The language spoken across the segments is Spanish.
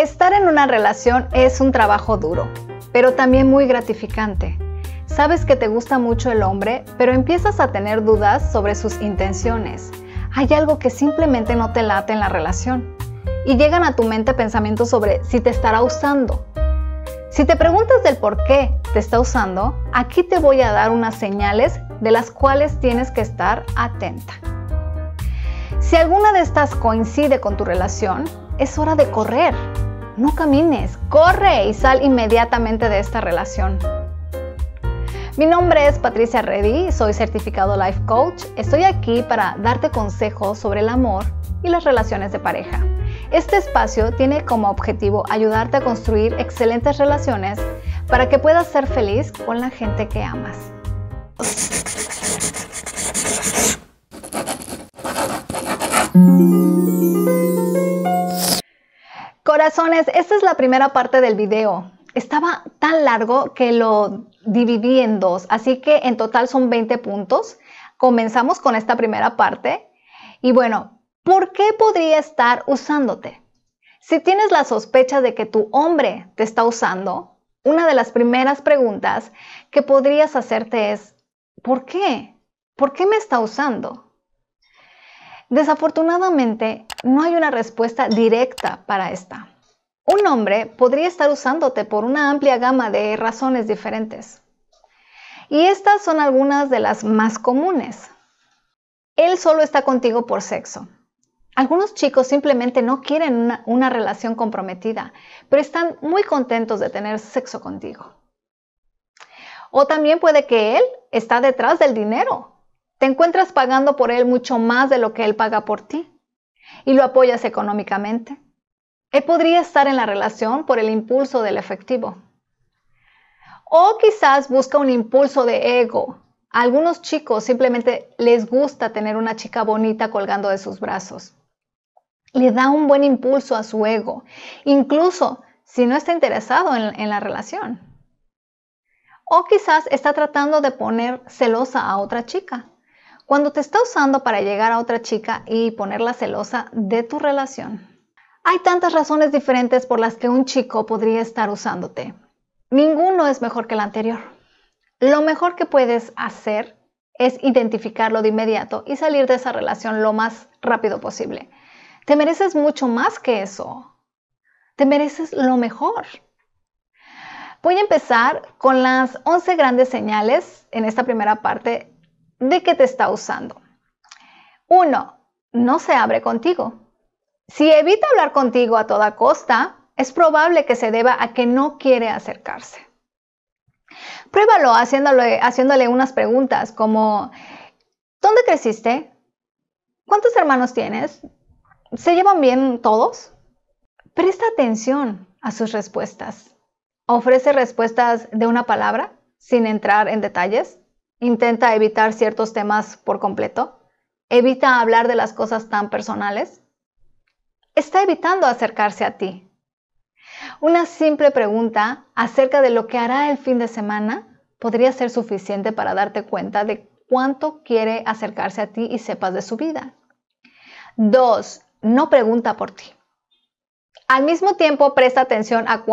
Estar en una relación es un trabajo duro, pero también muy gratificante. Sabes que te gusta mucho el hombre, pero empiezas a tener dudas sobre sus intenciones. Hay algo que simplemente no te late en la relación. Y llegan a tu mente pensamientos sobre si te estará usando. Si te preguntas del por qué te está usando, aquí te voy a dar unas señales de las cuales tienes que estar atenta. Si alguna de estas coincide con tu relación, es hora de correr no camines, corre y sal inmediatamente de esta relación. Mi nombre es Patricia Reddy, soy certificado life coach. Estoy aquí para darte consejos sobre el amor y las relaciones de pareja. Este espacio tiene como objetivo ayudarte a construir excelentes relaciones para que puedas ser feliz con la gente que amas esta es la primera parte del video. Estaba tan largo que lo dividí en dos, así que en total son 20 puntos. Comenzamos con esta primera parte. Y bueno, ¿por qué podría estar usándote? Si tienes la sospecha de que tu hombre te está usando, una de las primeras preguntas que podrías hacerte es, ¿por qué? ¿Por qué me está usando? Desafortunadamente, no hay una respuesta directa para esta. Un hombre podría estar usándote por una amplia gama de razones diferentes. Y estas son algunas de las más comunes. Él solo está contigo por sexo. Algunos chicos simplemente no quieren una, relación comprometida, pero están muy contentos de tener sexo contigo. O también puede que él está detrás del dinero. Te encuentras pagando por él mucho más de lo que él paga por ti y lo apoyas económicamente. Él podría estar en la relación por el impulso del efectivo. O quizás busca un impulso de ego. A algunos chicos simplemente les gusta tener una chica bonita colgando de sus brazos. Le da un buen impulso a su ego, incluso si no está interesado en, en la relación. O quizás está tratando de poner celosa a otra chica, cuando te está usando para llegar a otra chica y ponerla celosa de tu relación. Hay tantas razones diferentes por las que un chico podría estar usándote. Ninguno es mejor que el anterior. Lo mejor que puedes hacer es identificarlo de inmediato y salir de esa relación lo más rápido posible. Te mereces mucho más que eso. Te mereces lo mejor. Voy a empezar con las 11 grandes señales en esta primera parte de que te está usando. 1. No se abre contigo. Si evita hablar contigo a toda costa, es probable que se deba a que no quiere acercarse. Pruébalo haciéndole, unas preguntas como, ¿dónde creciste? ¿Cuántos hermanos tienes? ¿Se llevan bien todos? Presta atención a sus respuestas. Ofrece respuestas de una palabra sin entrar en detalles. Intenta evitar ciertos temas por completo. Evita hablar de las cosas tan personales está evitando acercarse a ti? Una simple pregunta acerca de lo que hará el fin de semana podría ser suficiente para darte cuenta de cuánto quiere acercarse a ti y sepas de su vida. 2. No pregunta por ti. Al mismo tiempo, presta atención a,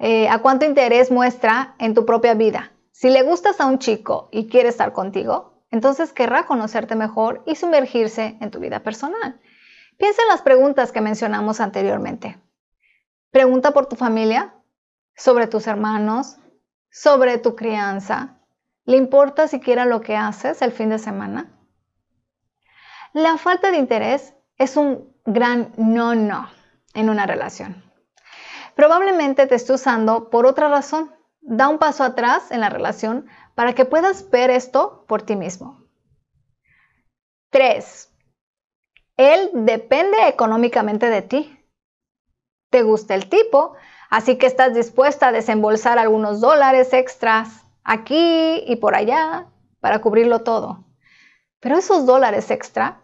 eh, a cuánto interés muestra en tu propia vida. Si le gustas a un chico y quiere estar contigo, entonces querrá conocerte mejor y sumergirse en tu vida personal. Piensa en las preguntas que mencionamos anteriormente. Pregunta por tu familia, sobre tus hermanos, sobre tu crianza. ¿Le importa siquiera lo que haces el fin de semana? La falta de interés es un gran no-no en una relación. Probablemente te esté usando por otra razón. Da un paso atrás en la relación para que puedas ver esto por ti mismo. 3. Él depende económicamente de ti. Te gusta el tipo, así que estás dispuesta a desembolsar algunos dólares extras aquí y por allá para cubrirlo todo. Pero esos dólares extra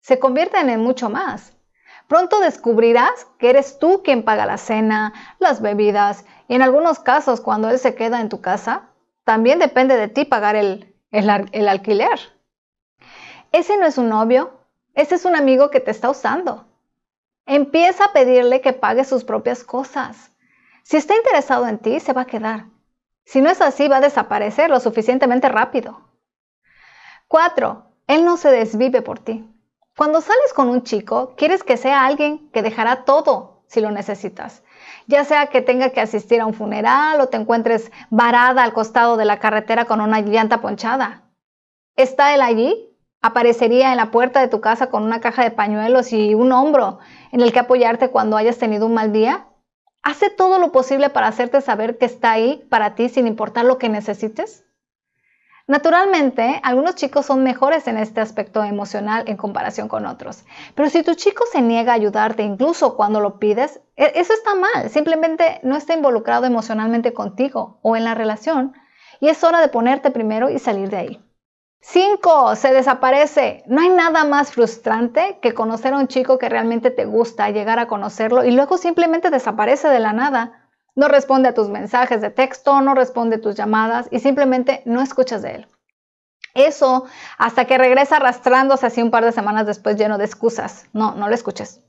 se convierten en mucho más. Pronto descubrirás que eres tú quien paga la cena, las bebidas y en algunos casos cuando él se queda en tu casa, también depende de ti pagar el, el alquiler. Ese no es un novio, ese es un amigo que te está usando. Empieza a pedirle que pague sus propias cosas. Si está interesado en ti, se va a quedar. Si no es así, va a desaparecer lo suficientemente rápido. 4. Él no se desvive por ti. Cuando sales con un chico, quieres que sea alguien que dejará todo si lo necesitas. Ya sea que tenga que asistir a un funeral o te encuentres varada al costado de la carretera con una llanta ponchada. ¿Está él allí? aparecería en la puerta de tu casa con una caja de pañuelos y un hombro en el que apoyarte cuando hayas tenido un mal día? ¿Hace todo lo posible para hacerte saber que está ahí para ti sin importar lo que necesites? Naturalmente, algunos chicos son mejores en este aspecto emocional en comparación con otros, pero si tu chico se niega a ayudarte incluso cuando lo pides, e, eso está mal, simplemente no está involucrado emocionalmente contigo o en la relación y es hora de ponerte primero y salir de ahí. 5. Se desaparece. No hay nada más frustrante que conocer a un chico que realmente te gusta, llegar a conocerlo y luego simplemente desaparece de la nada. No responde a tus mensajes de texto, no responde a tus llamadas y simplemente no escuchas de él. Eso hasta que regresa arrastrándose así un par de semanas después lleno de excusas. No, no lo escuches.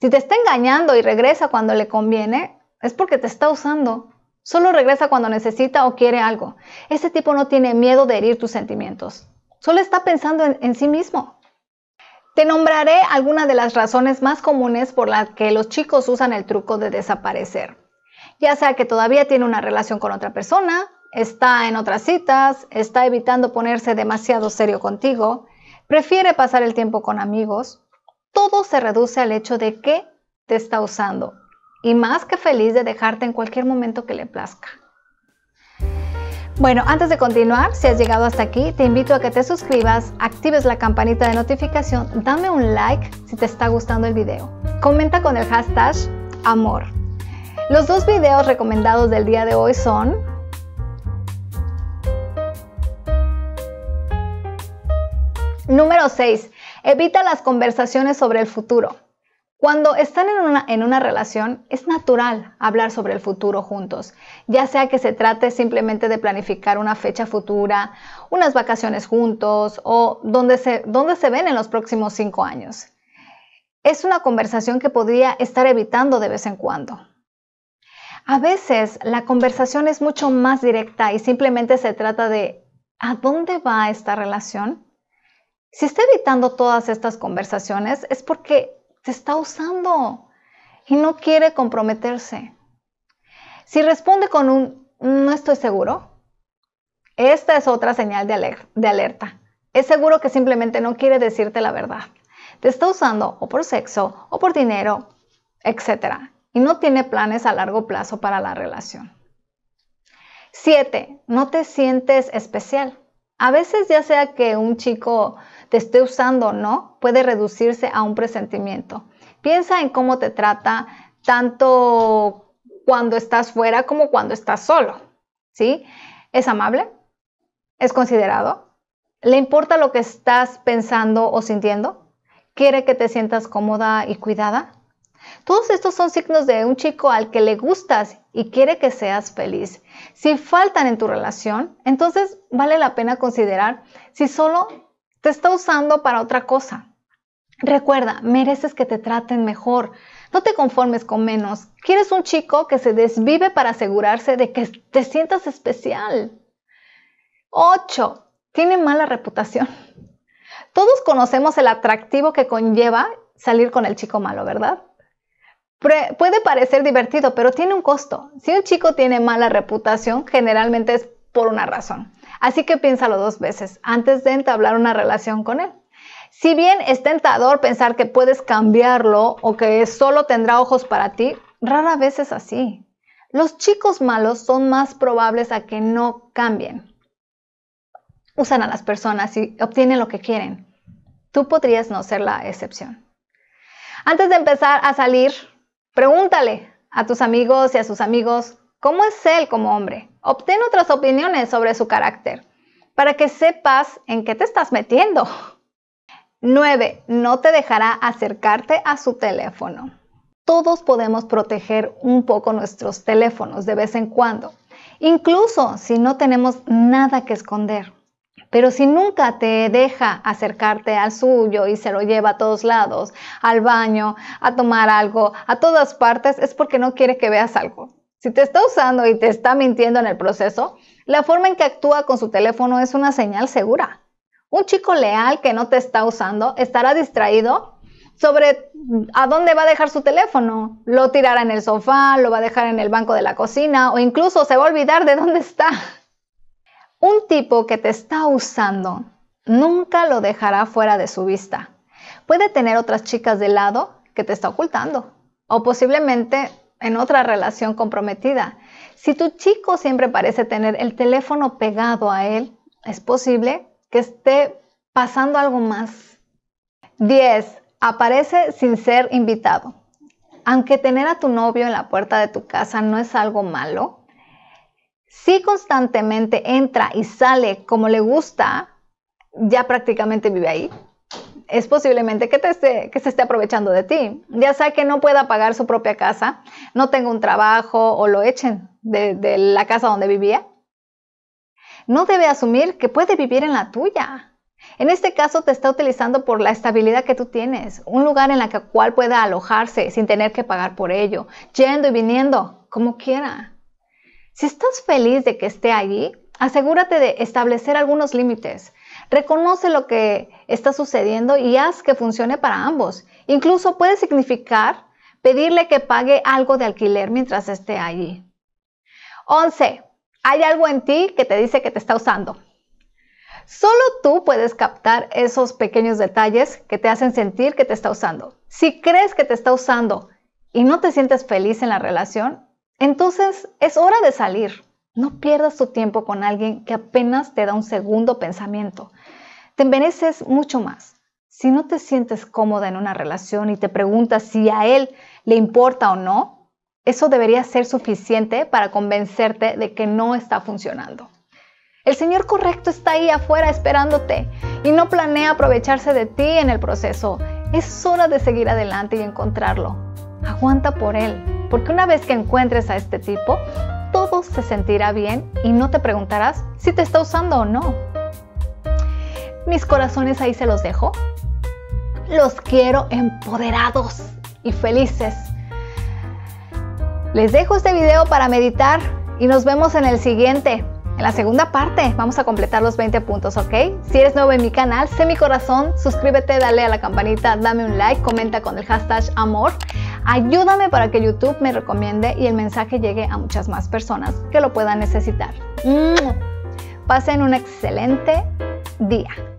Si te está engañando y regresa cuando le conviene, es porque te está usando. Solo regresa cuando necesita o quiere algo. Este tipo no tiene miedo de herir tus sentimientos. Solo está pensando en, sí mismo. Te nombraré algunas de las razones más comunes por las que los chicos usan el truco de desaparecer. Ya sea que todavía tiene una relación con otra persona, está en otras citas, está evitando ponerse demasiado serio contigo, prefiere pasar el tiempo con amigos. Todo se reduce al hecho de que te está usando y más que feliz de dejarte en cualquier momento que le plazca. Bueno, antes de continuar, si has llegado hasta aquí, te invito a que te suscribas, actives la campanita de notificación, dame un like si te está gustando el video. Comenta con el hashtag amor. Los dos videos recomendados del día de hoy son Número 6. Evita las conversaciones sobre el futuro. Cuando están en una, en una, relación, es natural hablar sobre el futuro juntos, ya sea que se trate simplemente de planificar una fecha futura, unas vacaciones juntos o dónde se, dónde se ven en los próximos cinco años. Es una conversación que podría estar evitando de vez en cuando. A veces la conversación es mucho más directa y simplemente se trata de ¿a dónde va esta relación? Si está evitando todas estas conversaciones es porque te está usando y no quiere comprometerse. Si responde con un no estoy seguro, esta es otra señal de, alerta. Es seguro que simplemente no quiere decirte la verdad. Te está usando o por sexo o por dinero, etc. Y no tiene planes a largo plazo para la relación. 7. No te sientes especial. A veces ya sea que un chico te esté usando o no puede reducirse a un presentimiento. Piensa en cómo te trata tanto cuando estás fuera como cuando estás solo. ¿Sí? ¿Es amable? ¿Es considerado? ¿Le importa lo que estás pensando o sintiendo? ¿Quiere que te sientas cómoda y cuidada? Todos estos son signos de un chico al que le gustas y quiere que seas feliz. Si faltan en tu relación, entonces vale la pena considerar si solo te está usando para otra cosa. Recuerda, mereces que te traten mejor. No te conformes con menos. Quieres un chico que se desvive para asegurarse de que te sientas especial. 8. Tiene mala reputación. Todos conocemos el atractivo que conlleva salir con el chico malo, ¿verdad? puede parecer divertido, pero tiene un costo. Si un chico tiene mala reputación, generalmente es por una razón. Así que piénsalo dos veces antes de entablar una relación con él. Si bien es tentador pensar que puedes cambiarlo o que solo tendrá ojos para ti, rara vez es así. Los chicos malos son más probables a que no cambien. Usan a las personas y obtienen lo que quieren. Tú podrías no ser la excepción. Antes de empezar a salir, pregúntale a tus amigos y a sus amigos ¿Cómo es él como hombre? Obtén otras opiniones sobre su carácter para que sepas en qué te estás metiendo. 9. No te dejará acercarte a su teléfono. Todos podemos proteger un poco nuestros teléfonos de vez en cuando, incluso si no tenemos nada que esconder. Pero si nunca te deja acercarte al suyo y se lo lleva a todos lados, al baño, a tomar algo, a todas partes, es porque no quiere que veas algo. Si te está usando y te está mintiendo en el proceso, la forma en que actúa con su teléfono es una señal segura. Un chico leal que no te está usando estará distraído sobre a dónde va a dejar su teléfono. Lo tirará en el sofá, lo va a dejar en el banco de la cocina o incluso se va a olvidar de dónde está. Un tipo que te está usando nunca lo dejará fuera de su vista. Puede tener otras chicas de lado que te está ocultando o posiblemente en otra relación comprometida. Si tu chico siempre parece tener el teléfono pegado a él, es posible que esté pasando algo más. 10. Aparece sin ser invitado. Aunque tener a tu novio en la puerta de tu casa no es algo malo, si constantemente entra y sale como le gusta, ya prácticamente vive ahí es posiblemente que, te esté, se esté aprovechando de ti, ya sea que no pueda pagar su propia casa, no tenga un trabajo o lo echen de, la casa donde vivía. No debe asumir que puede vivir en la tuya. En este caso te está utilizando por la estabilidad que tú tienes, un lugar en el cual pueda alojarse sin tener que pagar por ello, yendo y viniendo, como quiera. Si estás feliz de que esté allí, asegúrate de establecer algunos límites, Reconoce lo que está sucediendo y haz que funcione para ambos. Incluso puede significar pedirle que pague algo de alquiler mientras esté allí. 11. Hay algo en ti que te dice que te está usando. Solo tú puedes captar esos pequeños detalles que te hacen sentir que te está usando. Si crees que te está usando y no te sientes feliz en la relación, entonces es hora de salir. No pierdas tu tiempo con alguien que apenas te da un segundo pensamiento. Te mereces mucho más. Si no te sientes cómoda en una relación y te preguntas si a él le importa o no, eso debería ser suficiente para convencerte de que no está funcionando. El Señor correcto está ahí afuera esperándote y no planea aprovecharse de ti en el proceso. Es hora de seguir adelante y encontrarlo. Aguanta por él, porque una vez que encuentres a este tipo, todo se sentirá bien y no te preguntarás si te está usando o no. Mis corazones ahí se los dejo. Los quiero empoderados y felices. Les dejo este video para meditar y nos vemos en el siguiente. En la segunda parte vamos a completar los 20 puntos, ¿ok? Si eres nuevo en mi canal, sé mi corazón, suscríbete, dale a la campanita, dame un like, comenta con el hashtag amor. Ayúdame para que YouTube me recomiende y el mensaje llegue a muchas más personas que lo puedan necesitar. Pasen un excelente día.